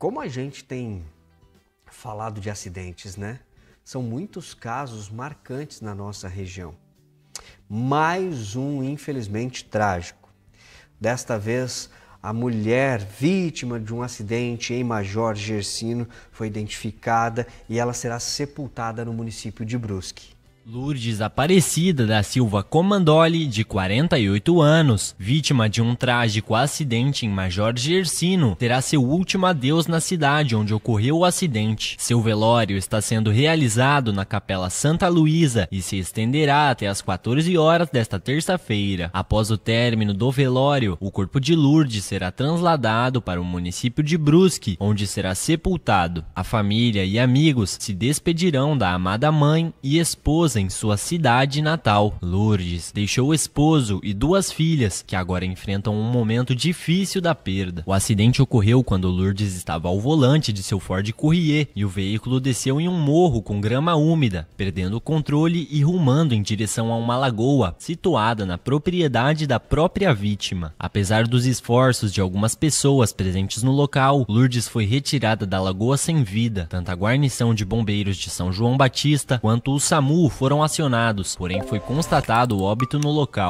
Como a gente tem falado de acidentes, né? São muitos casos marcantes na nossa região. Mais um, infelizmente, trágico. Desta vez, a mulher vítima de um acidente em Major Gersino foi identificada e ela será sepultada no município de Brusque. Lourdes Aparecida da Silva Comandoli, de 48 anos, vítima de um trágico acidente em Major Gersino, terá seu último adeus na cidade onde ocorreu o acidente. Seu velório está sendo realizado na Capela Santa Luísa e se estenderá até as 14 horas desta terça-feira. Após o término do velório, o corpo de Lourdes será transladado para o município de Brusque, onde será sepultado. A família e amigos se despedirão da amada mãe e esposa em sua cidade natal, Lourdes. Deixou o esposo e duas filhas, que agora enfrentam um momento difícil da perda. O acidente ocorreu quando Lourdes estava ao volante de seu Ford Courier e o veículo desceu em um morro com grama úmida, perdendo o controle e rumando em direção a uma lagoa situada na propriedade da própria vítima. Apesar dos esforços de algumas pessoas presentes no local, Lourdes foi retirada da lagoa sem vida. Tanto a guarnição de bombeiros de São João Batista quanto o SAMU foram acionados, porém foi constatado o óbito no local.